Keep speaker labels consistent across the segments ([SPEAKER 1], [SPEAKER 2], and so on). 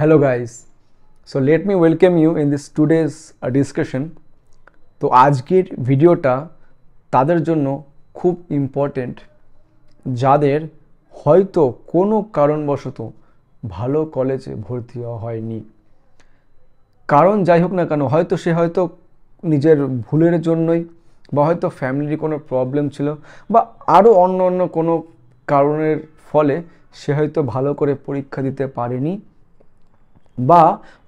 [SPEAKER 1] hello guys so let me welcome you in this today's uh, discussion তো আজকের ভিডিওটা তাদের জন্য খুব ইম্পর্টেন্ট যাদের হয়তো কোনো কারণবশত ভালো কলেজে ভর্তি হওয়া হয়নি কারণ যাই হোক না কেন হয়তো সে হয়তো নিজের ভুলের জন্যই বা হয়তো ফ্যামিলির কোনো প্রবলেম ছিল বা আরও অন্য অন্য কোনো কারণের ফলে সে হয়তো ভালো করে পরীক্ষা দিতে পারেনি বা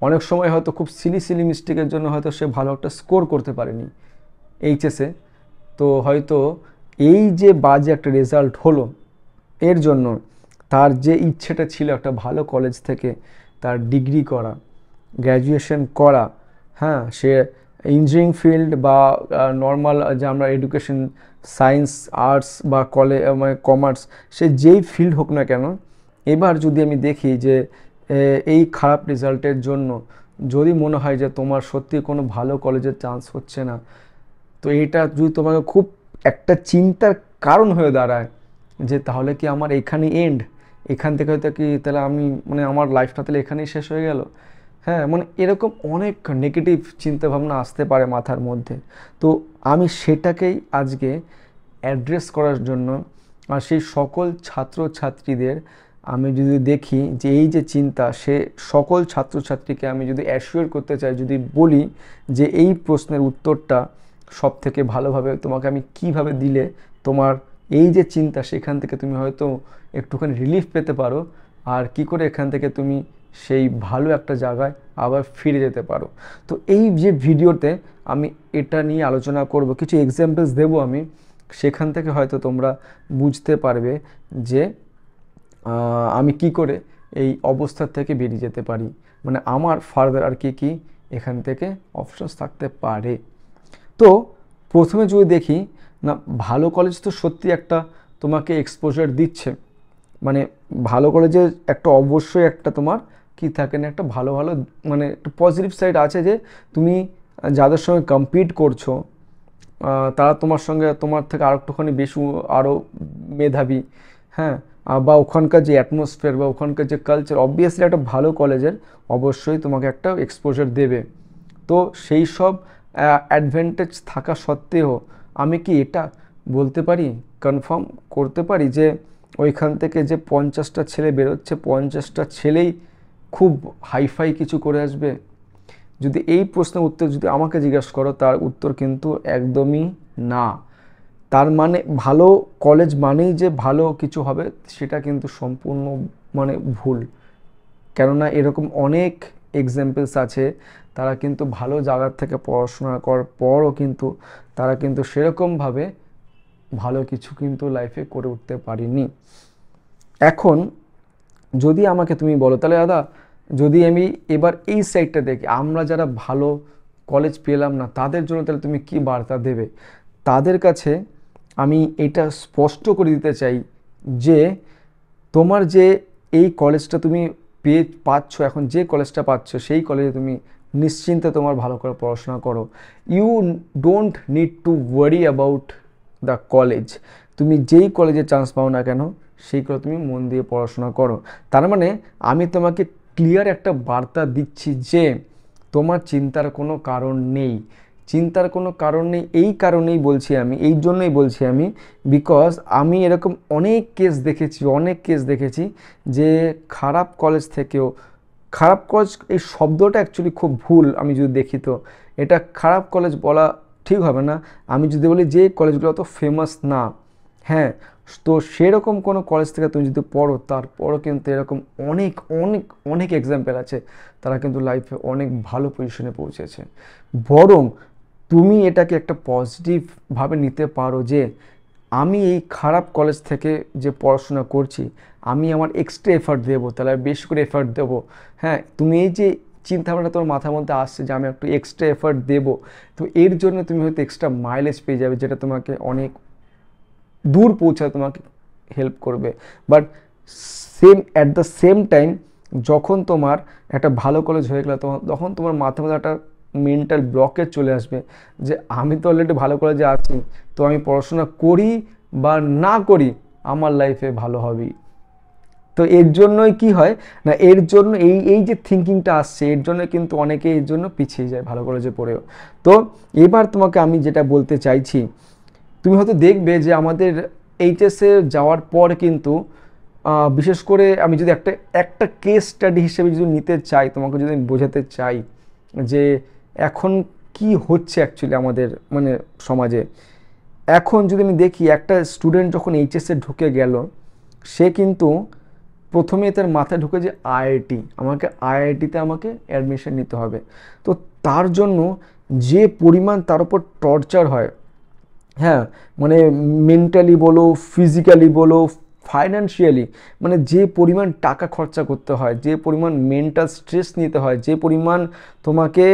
[SPEAKER 1] অনেক সময় হয়তো খুব সিলি সিলি মিস্টেকের জন্য হয়তো সে ভালো একটা স্কোর করতে পারেনি এইচএসে তো হয়তো এই যে বাজে একটা রেজাল্ট হলো এর জন্য তার যে ইচ্ছেটা ছিল একটা ভালো কলেজ থেকে তার ডিগ্রি করা গ্র্যাজুয়েশন করা হ্যাঁ সে ইঞ্জিনিয়ারিং ফিল্ড বা নর্মাল যে আমরা এডুকেশন সায়েন্স আর্টস বা কলে মানে কমার্স সে যেই ফিল্ড হোক না কেন এবার যদি আমি দেখি যে এই খারাপ রেজাল্টের জন্য যদি মনে হয় যে তোমার সত্যি কোনো ভালো কলেজের চান্স হচ্ছে না তো এটা যদি তোমাকে খুব একটা চিন্তার কারণ হয়ে দাঁড়ায় যে তাহলে কি আমার এখানে এন্ড এখান থেকে হয়তো কি তাহলে আমি মানে আমার লাইফটা তাহলে এখানেই শেষ হয়ে গেল হ্যাঁ মানে এরকম অনেক নেগেটিভ চিন্তাভাবনা আসতে পারে মাথার মধ্যে তো আমি সেটাকেই আজকে অ্যাড্রেস করার জন্য আর সেই সকল ছাত্র ছাত্রীদের আমি যদি দেখি যে এই যে চিন্তা সে সকল ছাত্রছাত্রীকে আমি যদি অ্যাসিওর করতে চাই যদি বলি যে এই প্রশ্নের উত্তরটা সব থেকে ভালোভাবে তোমাকে আমি কিভাবে দিলে তোমার এই যে চিন্তা সেখান থেকে তুমি হয়তো একটুখানি রিলিফ পেতে পারো আর কি করে এখান থেকে তুমি সেই ভালো একটা জায়গায় আবার ফিরে যেতে পারো তো এই যে ভিডিওতে আমি এটা নিয়ে আলোচনা করব কিছু এক্সাম্পলস দেব আমি সেখান থেকে হয়তো তোমরা বুঝতে পারবে যে আমি কি করে এই অবস্থার থেকে বেরিয়ে যেতে পারি মানে আমার ফার্দার আর কি কি এখান থেকে অপশান থাকতে পারে তো প্রথমে যদি দেখি না ভালো কলেজ তো সত্যি একটা তোমাকে এক্সপোজার দিচ্ছে মানে ভালো কলেজে একটা অবশ্যই একটা তোমার কি থাকে না একটা ভালো ভালো মানে একটা পজিটিভ সাইড আছে যে তুমি যাদের সঙ্গে কম্পিট করছো তারা তোমার সঙ্গে তোমার থেকে আরেকটুখানি বেশি আরও মেধাবী হ্যাঁ বা ওখানকার যে অ্যাটমসফিয়ার বা ওখানকার যে কালচার অবভিয়াসলি একটা ভালো কলেজের অবশ্যই তোমাকে একটা এক্সপোজার দেবে তো সেই সব অ্যাডভান্টেজ থাকা সত্ত্বেও আমি কি এটা বলতে পারি কনফার্ম করতে পারি যে ওইখান থেকে যে পঞ্চাশটা ছেলে বেরোচ্ছে পঞ্চাশটা ছেলেই খুব হাইফাই কিছু করে আসবে যদি এই প্রশ্নের উত্তর যদি আমাকে জিজ্ঞাসা করো তার উত্তর কিন্তু একদমই না তার মানে ভালো কলেজ মানেই যে ভালো কিছু হবে সেটা কিন্তু সম্পূর্ণ মানে ভুল কেননা এরকম অনেক এক্সাম্পলস আছে তারা কিন্তু ভালো জায়গার থেকে পড়াশোনা করার পরও কিন্তু তারা কিন্তু সেরকমভাবে ভালো কিছু কিন্তু লাইফে করে উঠতে পারিনি এখন যদি আমাকে তুমি বলো তাহলে দাদা যদি আমি এবার এই সাইডটা দেখি আমরা যারা ভালো কলেজ পেলাম না তাদের জন্য তাহলে তুমি কি বার্তা দেবে তাদের কাছে আমি এটা স্পষ্ট করে দিতে চাই যে তোমার যে এই কলেজটা তুমি পেয়ে পাচ্ছ এখন যে কলেজটা পাচ্ছ সেই কলেজে তুমি নিশ্চিন্তে তোমার ভালো করে পড়াশোনা করো you don't need to worry about the college তুমি যেই কলেজে চান্স পাও না কেন সেইগুলো তুমি মন দিয়ে পড়াশোনা করো তার মানে আমি তোমাকে ক্লিয়ার একটা বার্তা দিচ্ছি যে তোমার চিন্তার কোনো কারণ নেই চিন্তার কোনো কারণ নেই এই কারণেই বলছি আমি এই জন্যই বলছি আমি বিকজ আমি এরকম অনেক কেস দেখেছি অনেক কেস দেখেছি যে খারাপ কলেজ থেকেও খারাপ কলেজ এই শব্দটা অ্যাকচুয়ালি খুব ভুল আমি যদি দেখি তো এটা খারাপ কলেজ বলা ঠিক হবে না আমি যদি বলি যে কলেজগুলো অত ফেমাস না হ্যাঁ তো সেরকম কোনো কলেজ থেকে তুমি যদি পড়ো তারপরও কিন্তু এরকম অনেক অনেক অনেক এক্সাম্পেল আছে তারা কিন্তু লাইফে অনেক ভালো পজিশনে পৌঁছেছে বরং তুমি এটাকে একটা পজিটিভভাবে নিতে পারো যে আমি এই খারাপ কলেজ থেকে যে পড়াশোনা করছি আমি আমার এক্সট্রা এফার্ট দেবো তাহলে বেশি করে এফার্ট দেবো হ্যাঁ তুমি এই যে চিন্তাভাবনা তোমার মাথার মধ্যে আসছে যে আমি একটু এক্সট্রা এফার্ট দেবো তো এর জন্য তুমি হয়তো এক্সট্রা মাইলেজ পেয়ে যাবে যেটা তোমাকে অনেক দূর পৌঁছায় তোমাকে হেল্প করবে but same at the same time যখন তোমার একটা ভালো কলেজ হয়ে গেলো তখন তখন তোমার মাথার মধ্যে একটা মেন্টাল ব্লকে চলে আসবে যে আমি তো অলরেডি ভালো কলেজে আছি তো আমি পড়াশোনা করি বা না করি আমার লাইফে ভালো হবেই তো এর জন্যই কি হয় না এর জন্য এই এই যে থিঙ্কিংটা আসছে এর জন্য কিন্তু অনেকে এর জন্য পিছিয়ে যায় ভালো কলেজে পড়েও তো এবার তোমাকে আমি যেটা বলতে চাইছি তুমি হয়তো দেখবে যে আমাদের এইচএসে যাওয়ার পর কিন্তু বিশেষ করে আমি যদি একটা একটা কেস স্টাডি হিসেবে যদি নিতে চাই তোমাকে যদি আমি বোঝাতে চাই যে এখন কি হচ্ছে অ্যাকচুয়ালি আমাদের মানে সমাজে এখন যদি আমি দেখি একটা স্টুডেন্ট যখন এইচএসে ঢুকে গেল সে কিন্তু প্রথমে তার মাথায় ঢুকে যে আইআইটি আমাকে আইআইটিতে আমাকে অ্যাডমিশন নিতে হবে তো তার জন্য যে পরিমাণ তার উপর টর্চার হয় হ্যাঁ মানে মেন্টালি বলো ফিজিক্যালি বলো ফাইন্যান্সিয়ালি মানে যে পরিমাণ টাকা খরচা করতে হয় যে পরিমাণ মেন্টাল স্ট্রেস নিতে হয় যে পরিমাণ তোমাকে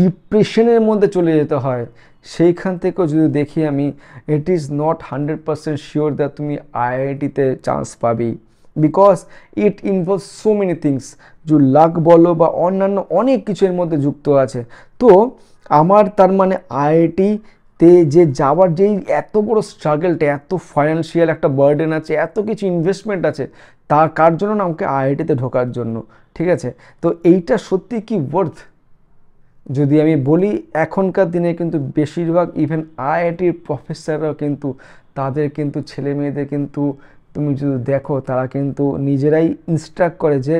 [SPEAKER 1] ডিপ্রেশনের মধ্যে চলে যেতে হয় সেইখান থেকেও যদি দেখি আমি it is not hundred percent sure that তুমি আইআইটিতে চান্স পাবি because it involve so many things যে লাক বলো বা অন্যান্য অনেক কিছুর মধ্যে যুক্ত আছে তো আমার তার মানে আইআইটিতে যে যাওয়ার যেই এত বড় স্ট্রাগলটা এত ফাইন্যান্সিয়াল একটা বার্ডেন আছে এত কিছু ইনভেস্টমেন্ট আছে তার কার জন্য না আমাকে আইআইটিতে ঢোকার জন্য ঠিক আছে তো এইটা সত্যি কি ওয়ার্থ যদি আমি বলি এখনকার দিনে কিন্তু বেশিরভাগ ইভেন আইআইটির প্রফেসররাও কিন্তু তাদের কিন্তু ছেলে মেয়েদের কিন্তু তুমি যদি দেখো তারা কিন্তু নিজেরাই ইনস্ট্রাক্ট করে যে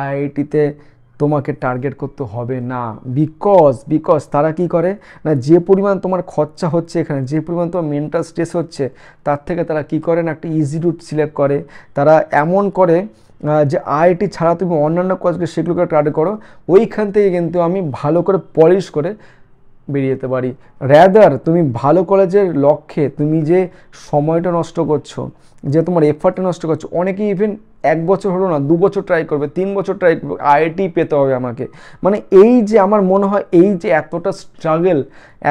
[SPEAKER 1] আইআইটিতে তোমাকে টার্গেট করতে হবে না বিকজ বিকজ তারা কি করে না যে পরিমাণ তোমার খরচা হচ্ছে এখানে যে পরিমাণ তোমার মেন্টাল স্ট্রেস হচ্ছে তার থেকে তারা কি করে না একটা ইজি রুট সিলেক্ট করে তারা এমন করে যে আইটি ছাড়া তুমি অন্যান্য কাজকে সেগুলোকে টার্গেট করো ওইখান থেকে কিন্তু আমি ভালো করে পলিশ করে বেরিয়ে যেতে পারি র্যাদার তুমি ভালো কলেজের লক্ষ্যে তুমি যে সময়টা নষ্ট করছো যে তোমার এফার্টটা নষ্ট করছো অনেকেই ইভেন এক বছর হলো না দু বছর ট্রাই করবে তিন বছর ট্রাই করবে আইআইটি পেতে হবে আমাকে মানে এই যে আমার মনে হয় এই যে এতটা স্ট্রাগেল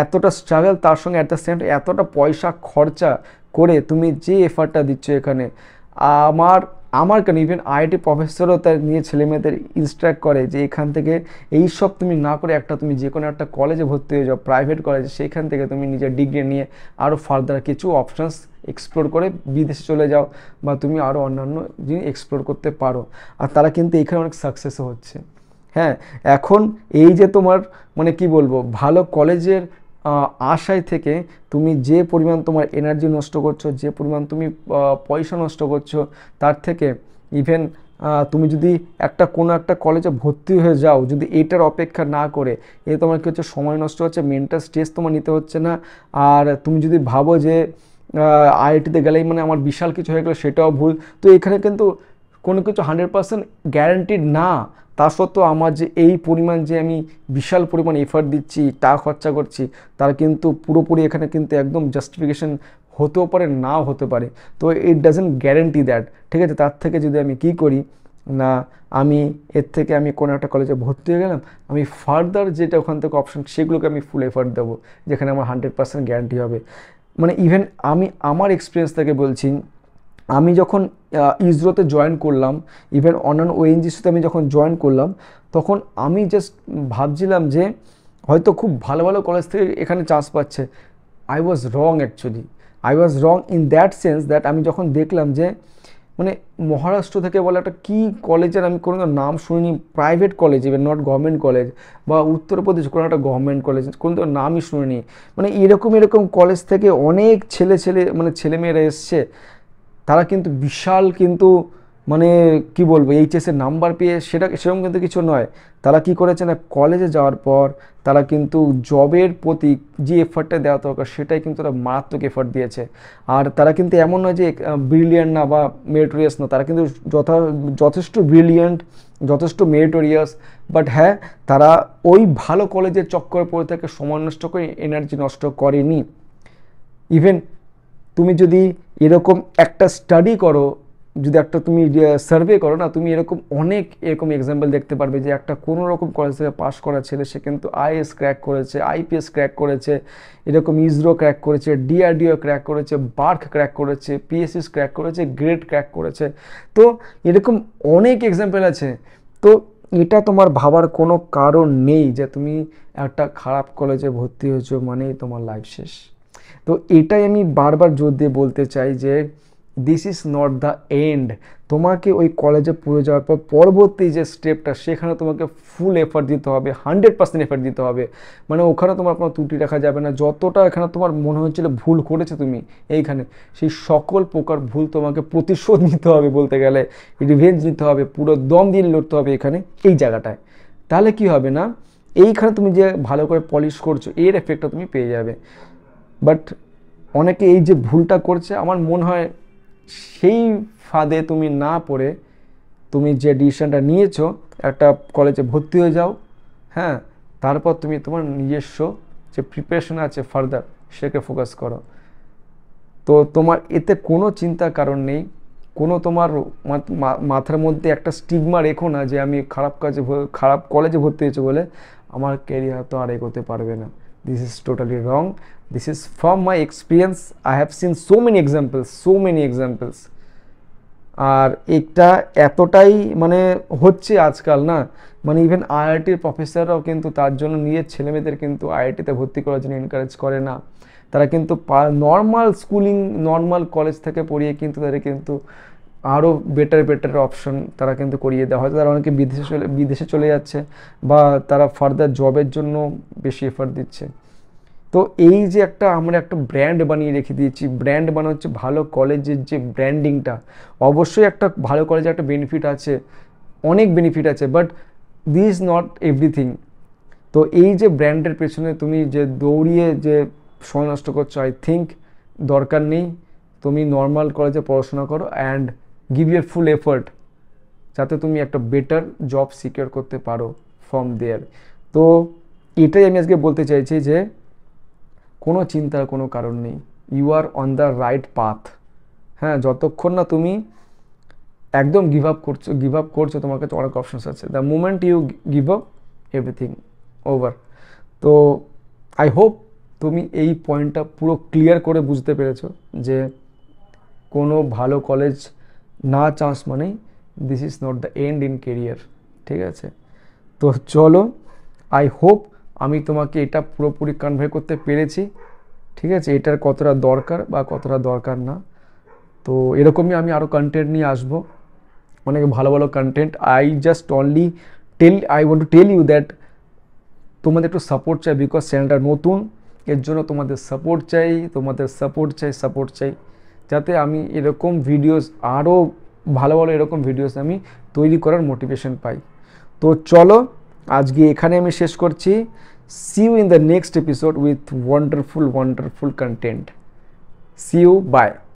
[SPEAKER 1] এতটা স্ট্রাগেল তার সঙ্গে অ্যাট দ্য সেম এতটা পয়সা খরচা করে তুমি যে এফার্টটা দিচ্ছ এখানে আমার আমার কেন ইভেন আইআইটি প্রফেসরও তার নিয়ে ছেলেমেয়েদের ইনস্ট্রাক্ট করে যে এখান থেকে এই সব তুমি না করে একটা তুমি যে কোনো একটা কলেজে ভর্তি হয়ে যাও প্রাইভেট কলেজে সেখান থেকে তুমি নিজের ডিগ্রি নিয়ে আরও ফার্দার কিছু অপশানস এক্সপ্লোর করে বিদেশে চলে যাও বা তুমি আরও অন্যান্য জিনিস এক্সপ্লোর করতে পারো আর তারা কিন্তু এখানে অনেক সাকসেসও হচ্ছে হ্যাঁ এখন এই যে তোমার মানে কি বলবো ভালো কলেজের আশায় থেকে তুমি যে পরিমাণ তোমার এনার্জি নষ্ট করছো যে পরিমাণ তুমি পয়সা নষ্ট করছো তার থেকে ইভেন তুমি যদি একটা কোনো একটা কলেজে ভর্তি হয়ে যাও যদি এটার অপেক্ষা না করে এ তোমার কী হচ্ছে সময় নষ্ট হচ্ছে মেন্টাল স্ট্রেস তোমার নিতে হচ্ছে না আর তুমি যদি ভাবো যে আইআইটিতে গেলেই মানে আমার বিশাল কিছু হয়ে গেলো সেটাও ভুল তো এখানে কিন্তু কোনো কিছু হান্ড্রেড পার্সেন্ট গ্যারান্টিড না তা সত্ত্বেও আমার যে এই পরিমাণ যে আমি বিশাল পরিমাণ এফার্ট দিচ্ছি টাকা খরচা করছি তার কিন্তু পুরোপুরি এখানে কিন্তু একদম জাস্টিফিকেশন হতেও পারে নাও হতে পারে তো ইট ডাজেন্ট গ্যারেন্টি দ্যাট ঠিক আছে তার থেকে যদি আমি কি করি না আমি এর থেকে আমি কোনো একটা কলেজে ভর্তি হয়ে গেলাম আমি ফার্দার যেটা ওখান থেকে অপশন সেগুলোকে আমি ফুল এফার্ট দেবো যেখানে আমার হান্ড্রেড পার্সেন্ট গ্যারান্টি হবে মানে ইভেন আমি আমার এক্সপিরিয়েন্স থেকে বলছি আমি যখন ইসরোতে জয়েন করলাম ইভেন অন্যান্য ওএনজিসিতে আমি যখন জয়েন করলাম তখন আমি জাস্ট ভাবছিলাম যে হয়তো খুব ভালো ভালো কলেজ থেকে এখানে চান্স পাচ্ছে I was wrong actually I was wrong in that sense that আমি যখন দেখলাম যে মানে মহারাষ্ট্র থেকে বলে একটা কী কলেজের আমি কোনো নাম শুনিনি private college even not government college বা উত্তরপ্রদেশ কোনো একটা গভর্নমেন্ট কলেজ কোনো তো নামই শুনিনি মানে এরকম এরকম কলেজ থেকে অনেক ছেলে ছেলে মানে ছেলেমেয়েরা এসছে তারা কিন্তু বিশাল কিন্তু মানে কি বলবো এইচএসের নাম্বার পেয়ে সেটা সেরকম কিন্তু কিছু নয় তারা কি করেছে না কলেজে যাওয়ার পর তারা কিন্তু জবের প্রতি যে এফার্টটা দেওয়া দরকার সেটাই কিন্তু তারা মারাত্মক এফার্ট দিয়েছে আর তারা কিন্তু এমন নয় যে ব্রিলিয়ান্ট না বা মেরিটোরিয়াস না তারা কিন্তু যথা যথেষ্ট ব্রিলিয়ান্ট যথেষ্ট মেরিটোরিয়াস বাট হ্যাঁ তারা ওই ভালো কলেজের চক্কর পড়ে থাকে সময় নষ্ট করে এনার্জি নষ্ট করেনি ইভেন তুমি যদি এরকম একটা স্টাডি করো যদি একটা তুমি সার্ভে করো না তুমি এরকম অনেক এরকম এক্সাম্পল দেখতে পারবে যে একটা কোনো রকম কলেজ থেকে পাস করা ছেলে সে কিন্তু আইএস ক্র্যাক করেছে আইপিএস ক্র্যাক করেছে এরকম ইসরো ক্র্যাক করেছে ডিআরডিও ক্র্যাক করেছে বার্ক ক্র্যাক করেছে পিএসএস ক্র্যাক করেছে গ্রেড ক্র্যাক করেছে তো এরকম অনেক এক্সাম্পল আছে তো এটা তোমার ভাবার কোনো কারণ নেই যে তুমি একটা খারাপ কলেজে ভর্তি হয়েছো মানেই তোমার লাইফ শেষ তো এটাই আমি বারবার জোর দিয়ে বলতে চাই যে this is not the end তোমাকে ওই কলেজে পড়ে যাওয়ার পর পরবর্তী যে স্টেপটা সেখানে তোমাকে ফুল এফার্ট দিতে হবে হান্ড্রেড পার্সেন্ট এফার্ট দিতে হবে মানে ওখানে তোমার কোনো ত্রুটি রাখা যাবে না যতটা এখানে তোমার মনে হচ্ছিল ভুল করেছে তুমি এইখানে সেই সকল প্রকার ভুল তোমাকে প্রতিশোধ নিতে হবে বলতে গেলে রিভেঞ্জ নিতে হবে পুরো দম দিয়ে লড়তে হবে এখানে এই জায়গাটায় তাহলে কি হবে না এইখানে তুমি যে ভালো করে পলিশ করছো এর এফেক্টটা তুমি পেয়ে যাবে বাট অনেকে এই যে ভুলটা করছে আমার মনে হয় সেই ফাঁদে তুমি না পড়ে তুমি যে ডিসিশানটা নিয়েছো একটা কলেজে ভর্তি হয়ে যাও হ্যাঁ তারপর তুমি তোমার নিজস্ব যে প্রিপারেশন আছে ফার্দার সেটাকে ফোকাস করো তো তোমার এতে কোনো চিন্তা কারণ নেই কোনো তোমার মাথার মধ্যে একটা স্টিগমা রেখো না যে আমি খারাপ কাজে খারাপ কলেজে ভর্তি হয়েছে বলে আমার কেরিয়ার তো আর এগোতে পারবে না this is totally wrong this is from my experience i have seen so many examples so many examples আর এটা এতটাই মানে হচ্ছে আজকাল না মানে ইভেন আইআইটির প্রফেসররাও কিন্তু তার জন্য নিজের ছেলেমেয়েদের কিন্তু আইআইটিতে ভর্তি করার জন্য এনকারেজ করে না তারা কিন্তু নর্মাল স্কুলিং নর্মাল কলেজ থেকে পড়িয়ে কিন্তু তাদের কিন্তু আরও বেটার বেটার অপশন তারা কিন্তু করিয়ে দেওয়া হয় তারা অনেকে বিদেশে চলে বিদেশে চলে যাচ্ছে বা তারা ফার্দার জবের জন্য বেশি এফার্ট দিচ্ছে তো এই যে একটা আমরা একটা ব্র্যান্ড বানিয়ে রেখে দিয়েছি ব্র্যান্ড মানে হচ্ছে ভালো কলেজের যে ব্র্যান্ডিংটা অবশ্যই একটা ভালো কলেজে একটা বেনিফিট আছে অনেক বেনিফিট আছে বাট দিস নট এভরিথিং তো এই যে ব্র্যান্ডের পেছনে তুমি যে দৌড়িয়ে যে সময় নষ্ট করছো আই থিঙ্ক দরকার নেই তুমি নর্মাল কলেজে পড়াশোনা করো and give your full effort যাতে তুমি একটা বেটার জব সিকিওর করতে পারো ফ্রম দেয়ার তো এটাই আমি আজকে বলতে চাইছি যে কোনো চিন্তার কোনো কারণ নেই you are on the right path হ্যাঁ যতক্ষণ না তুমি একদম গিভ আপ করছো গিভ আপ করছো তোমার কাছে অনেক অপশনস আছে the moment you give up everything over তো আই হোপ তুমি এই পয়েন্টটা পুরো ক্লিয়ার করে বুঝতে পেরেছো যে কোনো ভালো কলেজ না চান্স মানেই this is not the end in career ঠিক আছে তো চলো আই হোপ আমি তোমাকে এটা পুরোপুরি কনভে করতে পেরেছি ঠিক আছে এটার কতটা দরকার বা কতটা দরকার না তো এরকমই আমি আরও কন্টেন্ট নিয়ে আসবো অনেক ভালো ভালো content I just only tell I want to tell you that তোমাদের একটু সাপোর্ট চাই বিকজ চ্যানেলটা নতুন এর জন্য তোমাদের সাপোর্ট চাই তোমাদের সাপোর্ট চাই সাপোর্ট চাই যাতে আমি এরকম ভিডিওস আরও ভালো ভালো এরকম ভিডিওস আমি তৈরি করার মোটিভেশন পাই তো চলো আজকে এখানে আমি শেষ করছি see you in the next episode with wonderful wonderful content see you by